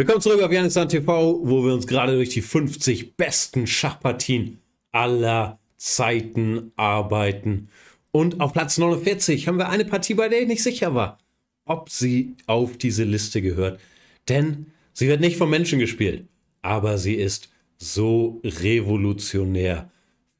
Willkommen zurück auf Janistan TV, wo wir uns gerade durch die 50 besten Schachpartien aller Zeiten arbeiten. Und auf Platz 49 haben wir eine Partie, bei der ich nicht sicher war, ob sie auf diese Liste gehört. Denn sie wird nicht von Menschen gespielt, aber sie ist so revolutionär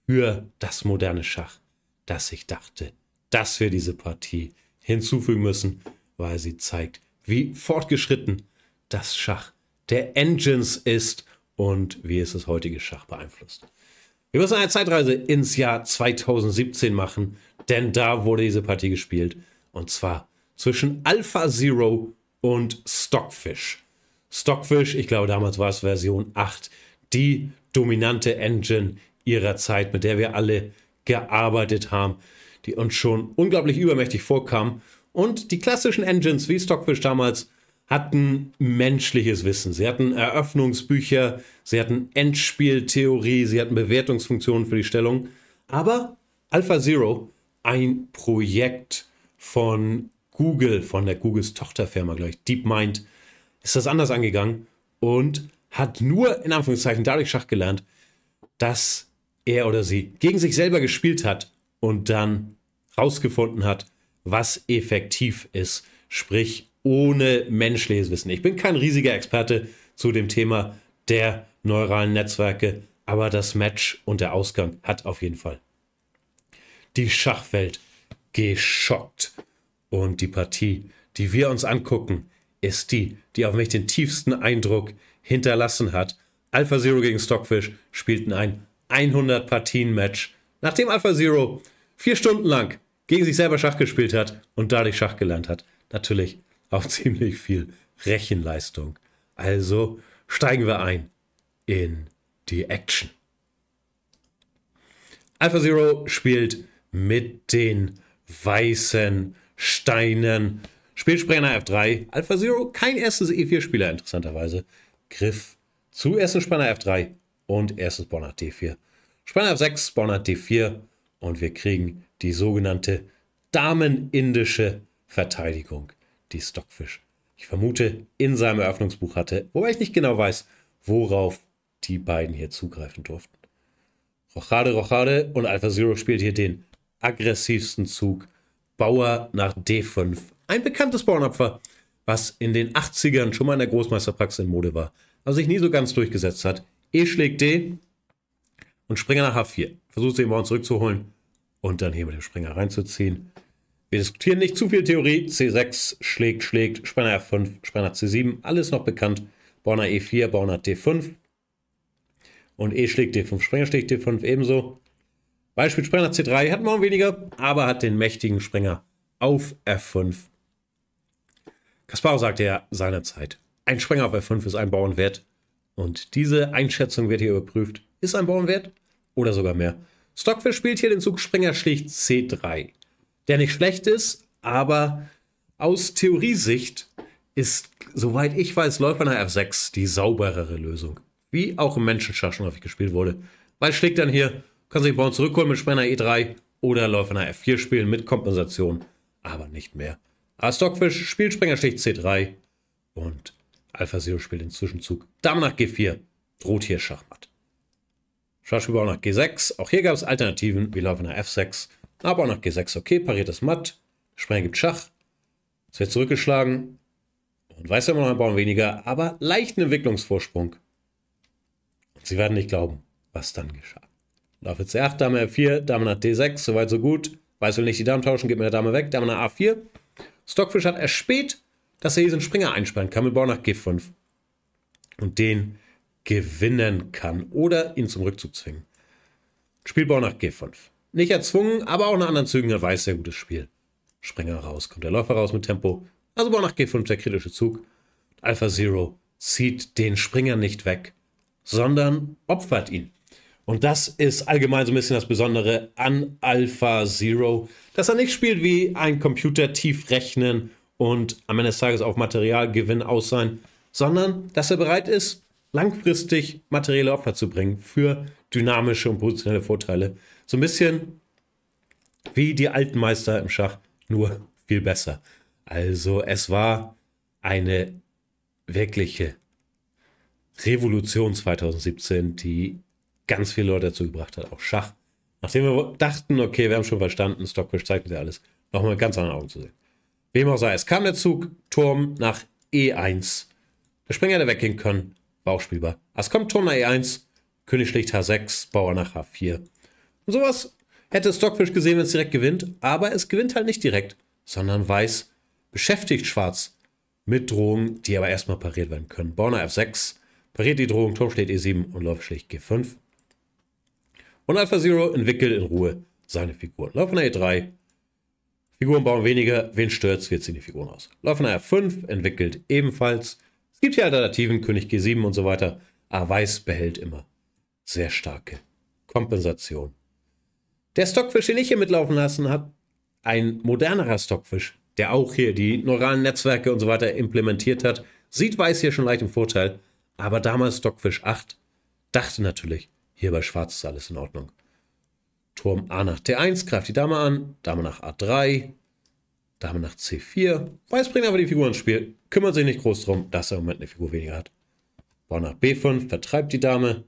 für das moderne Schach, dass ich dachte, dass wir diese Partie hinzufügen müssen, weil sie zeigt, wie fortgeschritten das Schach der Engines ist und wie es das heutige Schach beeinflusst. Wir müssen eine Zeitreise ins Jahr 2017 machen, denn da wurde diese Partie gespielt. Und zwar zwischen Alpha Zero und Stockfish. Stockfish, ich glaube damals war es Version 8, die dominante Engine ihrer Zeit, mit der wir alle gearbeitet haben, die uns schon unglaublich übermächtig vorkam. Und die klassischen Engines wie Stockfish damals hatten menschliches Wissen. Sie hatten Eröffnungsbücher, sie hatten Endspieltheorie, sie hatten Bewertungsfunktionen für die Stellung. Aber Alpha Zero, ein Projekt von Google, von der Googles Tochterfirma gleich, DeepMind, ist das anders angegangen und hat nur in Anführungszeichen dadurch Schach gelernt, dass er oder sie gegen sich selber gespielt hat und dann rausgefunden hat, was effektiv ist. Sprich, ohne menschliches Wissen. Ich bin kein riesiger Experte zu dem Thema der neuralen Netzwerke, aber das Match und der Ausgang hat auf jeden Fall die Schachwelt geschockt. Und die Partie, die wir uns angucken, ist die, die auf mich den tiefsten Eindruck hinterlassen hat. Alpha Zero gegen Stockfish spielten ein 100-Partien-Match, nachdem Alpha Zero vier Stunden lang gegen sich selber Schach gespielt hat und dadurch Schach gelernt hat. Natürlich auf ziemlich viel Rechenleistung. Also steigen wir ein in die Action. Alpha Zero spielt mit den weißen Steinen. Spielsprenger F3. Alpha Zero, kein erstes E4-Spieler, interessanterweise. Griff zu ersten Spanner F3 und erstes Bonner D4. Spanner F6, Bonner D4 und wir kriegen die sogenannte damenindische Verteidigung die Stockfish, ich vermute, in seinem Eröffnungsbuch hatte, wobei ich nicht genau weiß, worauf die beiden hier zugreifen durften. Rochade, Rochade und Alpha Zero spielt hier den aggressivsten Zug. Bauer nach D5. Ein bekanntes Bauernopfer, was in den 80ern schon mal in der Großmeisterpraxis in Mode war, aber sich nie so ganz durchgesetzt hat. E schlägt D und Springer nach H4. Versucht den Bauern zurückzuholen und dann hier mit dem Springer reinzuziehen. Wir diskutieren nicht zu viel Theorie. C6 schlägt, schlägt, Spanner F5, Spanner C7, alles noch bekannt. Bauer E4, Bauer D5. Und E schlägt D5, Springer schlägt D5 ebenso. Beispiel Springer C3 hat morgen weniger, aber hat den mächtigen Springer auf F5. Kasparo sagte ja seinerzeit, ein Springer auf F5 ist ein Bauernwert. Und diese Einschätzung wird hier überprüft. Ist ein Bauernwert oder sogar mehr. Stockfish spielt hier den Zug Springer schlägt C3 der nicht schlecht ist, aber aus Theoriesicht ist, soweit ich weiß, Läufer nach F6 die sauberere Lösung. Wie auch im Menschenschach schon häufig gespielt wurde. Weil schlägt dann hier, kann sich Bauern zurückholen mit Sprenger E3 oder Läufer nach F4 spielen mit Kompensation, aber nicht mehr. A Stockfish spielt Sprengerstich C3 und Alpha Zero spielt den Zwischenzug. Dame nach G4 droht hier Schachmatt. Schachspieler nach G6. Auch hier gab es Alternativen wie Läufer nach F6 aber auch nach G6. Okay, pariert das matt. Springer gibt Schach. Es wird zurückgeschlagen. Und weiß immer noch ein Bauern weniger, aber leichten Entwicklungsvorsprung. Und sie werden nicht glauben, was dann geschah. Lauf jetzt C8, Dame F4, Dame nach D6, soweit so gut. Weiß will nicht die Damen tauschen, gibt mir der Dame weg, Dame nach A4. Stockfish hat erspäht, dass er diesen Springer einsperren kann mit Bauer nach G5. Und den gewinnen kann oder ihn zum Rückzug zwingen. Spielbau nach G5. Nicht erzwungen, aber auch nach anderen Zügen ein weiß sehr gutes Spiel. Springer raus, kommt der Läufer raus mit Tempo. Also nach G5 der kritische Zug. Alpha Zero zieht den Springer nicht weg, sondern opfert ihn. Und das ist allgemein so ein bisschen das Besondere an Alpha Zero, dass er nicht spielt wie ein Computer tief rechnen und am Ende des Tages auf Materialgewinn aus sein, sondern dass er bereit ist, langfristig materielle Opfer zu bringen für dynamische und positionelle Vorteile, so ein bisschen wie die alten Meister im Schach, nur viel besser. Also es war eine wirkliche Revolution 2017, die ganz viele Leute dazu gebracht hat, auch Schach. Nachdem wir dachten, okay, wir haben schon verstanden, Stockwisch zeigt mir alles, nochmal ganz anderen Augen zu sehen. Wem auch sei, es kam der Zug, Turm nach E1. Der Springer hätte weggehen können, war auch spielbar. Es kommt Turm nach E1, König schlägt H6, Bauer nach H4. Sowas hätte Stockfish gesehen, wenn es direkt gewinnt, aber es gewinnt halt nicht direkt, sondern Weiß beschäftigt Schwarz mit Drohungen, die aber erstmal pariert werden können. Bauer F6 pariert die Drohung, Turm schlägt E7 und läuft schlicht G5. Und Alpha Zero entwickelt in Ruhe seine Figuren. Läufer E3, Figuren bauen weniger, wen stört's, wir ziehen die Figuren aus. Läufer F5 entwickelt ebenfalls. Es gibt hier Alternativen, König G7 und so weiter. Aber Weiß behält immer sehr starke Kompensation. Der Stockfisch, den ich hier mitlaufen lassen habe, ein modernerer Stockfisch, der auch hier die neuralen Netzwerke und so weiter implementiert hat, sieht Weiß hier schon leicht im Vorteil. Aber damals Stockfisch 8 dachte natürlich, hier bei Schwarz ist alles in Ordnung. Turm A nach T1 greift die Dame an, Dame nach A3, Dame nach C4. Weiß bringt aber die Figur ins Spiel, kümmert sich nicht groß drum, dass er im Moment eine Figur weniger hat. Bauer nach B5 vertreibt die Dame,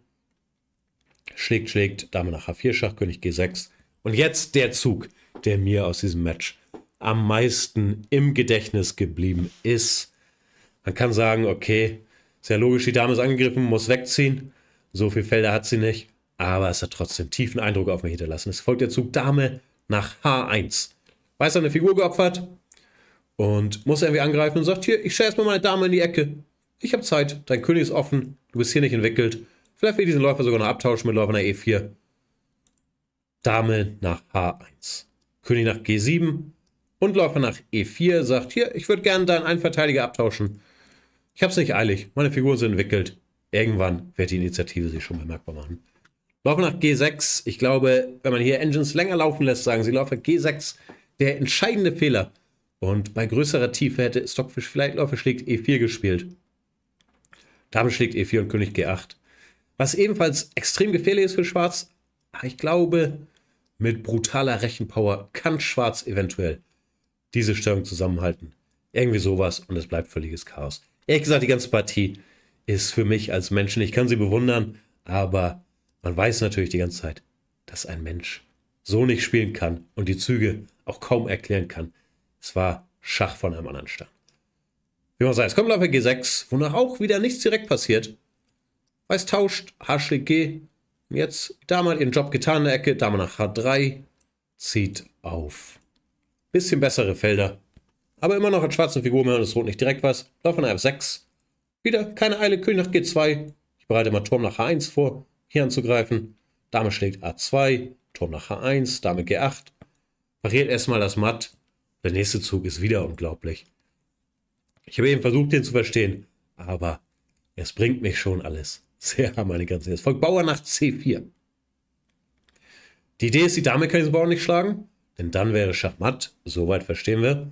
schlägt, schlägt, Dame nach H4, Schach, König G6. Und jetzt der Zug, der mir aus diesem Match am meisten im Gedächtnis geblieben ist. Man kann sagen, okay, sehr logisch, die Dame ist angegriffen, muss wegziehen. So viel Felder hat sie nicht, aber es hat trotzdem tiefen Eindruck auf mich hinterlassen. Es folgt der Zug Dame nach H1. Weiß eine Figur geopfert und muss irgendwie angreifen und sagt, hier, ich stelle erstmal meine Dame in die Ecke. Ich habe Zeit, dein König ist offen, du bist hier nicht entwickelt. Vielleicht will ich diesen Läufer sogar noch abtauschen mit Läufer nach E4. Dame nach H1. König nach G7 und Läufer nach E4 sagt, hier, ich würde gerne deinen einen Verteidiger abtauschen. Ich habe es nicht eilig, meine Figuren sind entwickelt. Irgendwann wird die Initiative sich schon bemerkbar machen. Läufer nach G6, ich glaube, wenn man hier Engines länger laufen lässt, sagen sie Läufer G6, der entscheidende Fehler. Und bei größerer Tiefe hätte Stockfish vielleicht Läufer schlägt E4 gespielt. Dame schlägt E4 und König G8 was ebenfalls extrem gefährlich ist für Schwarz. Aber ah, ich glaube, mit brutaler Rechenpower kann Schwarz eventuell diese Störung zusammenhalten. Irgendwie sowas und es bleibt völliges Chaos. Ehrlich gesagt, die ganze Partie ist für mich als Menschen, ich kann sie bewundern, aber man weiß natürlich die ganze Zeit, dass ein Mensch so nicht spielen kann und die Züge auch kaum erklären kann. Es war Schach von einem anderen Stern. Wie man sagt, es kommt Läufer G6, wonach auch wieder nichts direkt passiert. Weiß tauscht, H schlägt G. Jetzt, Dame mal ihren Job getan in der Ecke, Dame nach H3. Zieht auf. Bisschen bessere Felder. Aber immer noch an schwarzen mehr und das Rot nicht direkt was. Lauf an F6. Wieder keine Eile, König nach G2. Ich bereite mal Turm nach H1 vor, hier anzugreifen. Dame schlägt A2, Turm nach H1, Dame G8. Pariert erstmal das Matt. Der nächste Zug ist wieder unglaublich. Ich habe eben versucht, den zu verstehen, aber es bringt mich schon alles. Sehr, meine ganze Es folgt Bauer nach C4. Die Idee ist, die Dame kann diesen Bauer nicht schlagen, denn dann wäre Schachmatt, soweit verstehen wir.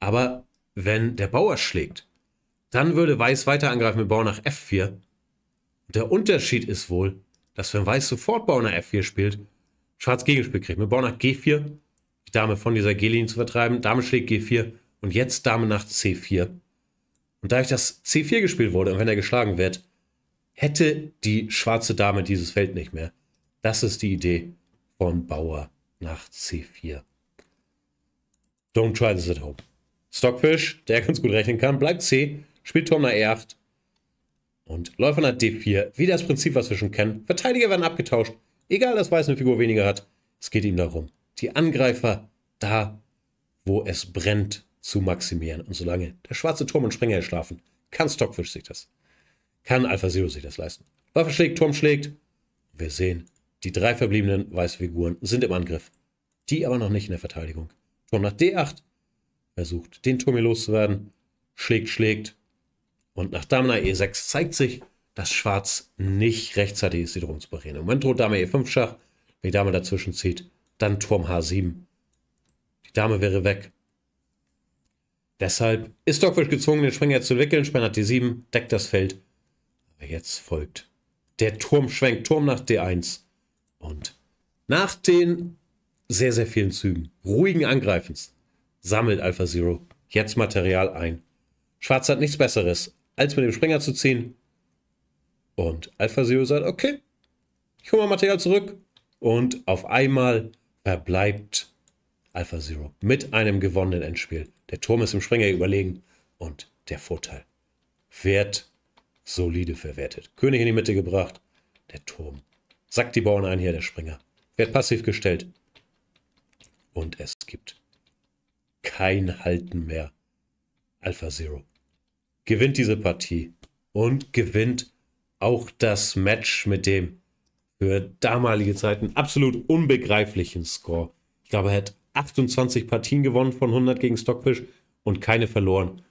Aber wenn der Bauer schlägt, dann würde Weiß weiter angreifen mit Bauer nach F4. Der Unterschied ist wohl, dass wenn Weiß sofort Bauer nach F4 spielt, Schwarz Gegenspiel kriegt. Mit Bauer nach G4, die Dame von dieser G-Linie zu vertreiben, Dame schlägt G4 und jetzt Dame nach C4. Und da ich das C4 gespielt wurde und wenn er geschlagen wird, hätte die schwarze Dame dieses Feld nicht mehr. Das ist die Idee von Bauer nach C4. Don't try this at home. Stockfish, der ganz gut rechnen kann, bleibt C, spielt Turm nach E8 und Läufer nach D4. Wieder das Prinzip, was wir schon kennen. Verteidiger werden abgetauscht. Egal, dass Weiß eine Figur weniger hat. Es geht ihm darum, die Angreifer da, wo es brennt, zu maximieren. Und solange der schwarze Turm und Springer schlafen, kann Stockfish sich das kann Alpha Zero sich das leisten? Waffe schlägt, Turm schlägt. Wir sehen, die drei verbliebenen weißen Figuren sind im Angriff. Die aber noch nicht in der Verteidigung. Turm nach D8. Versucht, den Turm hier loszuwerden. Schlägt, schlägt. Und nach Dame nach E6 zeigt sich, dass Schwarz nicht rechtzeitig ist, die Drohung zu Im Moment droht Dame E5 Schach. Wenn die Dame dazwischen zieht, dann Turm H7. Die Dame wäre weg. Deshalb ist Stockfish gezwungen, den Springer zu wickeln. Springer hat D7, deckt das Feld Jetzt folgt der Turm schwenkt, Turm nach D1. Und nach den sehr, sehr vielen Zügen, ruhigen Angreifens, sammelt Alpha Zero jetzt Material ein. Schwarz hat nichts Besseres, als mit dem Springer zu ziehen. Und Alpha Zero sagt, okay, ich hole mal Material zurück. Und auf einmal verbleibt Alpha Zero mit einem gewonnenen Endspiel. Der Turm ist im Springer überlegen und der Vorteil wird solide verwertet. König in die Mitte gebracht. Der Turm. Sackt die Bauern ein hier, der Springer. Wird passiv gestellt. Und es gibt kein Halten mehr. Alpha Zero gewinnt diese Partie und gewinnt auch das Match mit dem für damalige Zeiten absolut unbegreiflichen Score. Ich glaube, er hat 28 Partien gewonnen von 100 gegen Stockfish und keine verloren.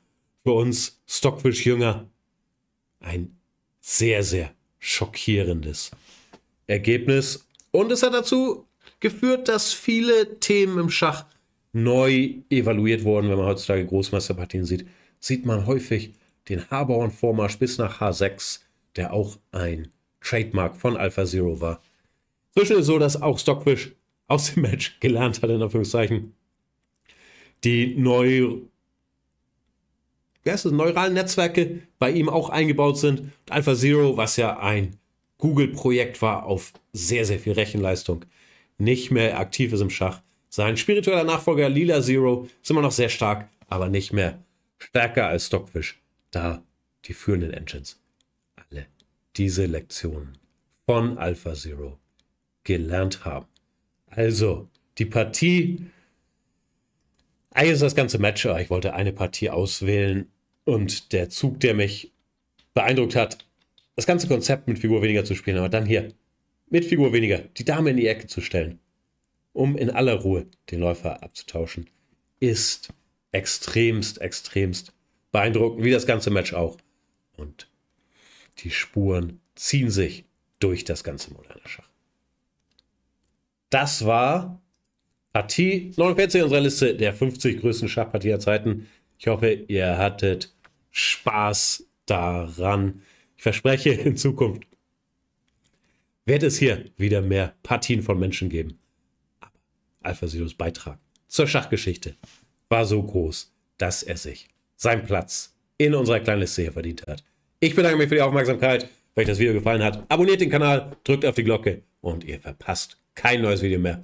Für uns Stockfish-Jünger ein sehr, sehr schockierendes Ergebnis. Und es hat dazu geführt, dass viele Themen im Schach neu evaluiert wurden. Wenn man heutzutage Großmeisterpartien sieht, sieht man häufig den Habauern-Vormarsch bis nach H6, der auch ein Trademark von Alpha Zero war. Zwischen so, dass auch Stockfish aus dem Match gelernt hat, in Anführungszeichen. Die neu wie neuralen Netzwerke bei ihm auch eingebaut sind. AlphaZero, was ja ein Google-Projekt war, auf sehr, sehr viel Rechenleistung, nicht mehr aktiv ist im Schach. Sein spiritueller Nachfolger Lila Zero ist immer noch sehr stark, aber nicht mehr stärker als Stockfish. Da die führenden Engines alle diese Lektionen von AlphaZero gelernt haben. Also, die Partie eigentlich ist das ganze Match, aber ah, ich wollte eine Partie auswählen und der Zug, der mich beeindruckt hat, das ganze Konzept mit Figur weniger zu spielen, aber dann hier, mit Figur weniger, die Dame in die Ecke zu stellen, um in aller Ruhe den Läufer abzutauschen, ist extremst, extremst beeindruckend, wie das ganze Match auch. Und die Spuren ziehen sich durch das ganze moderne Schach. Das war Partie 49 unserer Liste der 50 größten Schachpartie Zeiten. Ich hoffe, ihr hattet Spaß daran. Ich verspreche, in Zukunft wird es hier wieder mehr Partien von Menschen geben. Aber Alpha Silos Beitrag zur Schachgeschichte war so groß, dass er sich seinen Platz in unserer kleinen Liste hier verdient hat. Ich bedanke mich für die Aufmerksamkeit. Wenn euch das Video gefallen hat, abonniert den Kanal, drückt auf die Glocke und ihr verpasst kein neues Video mehr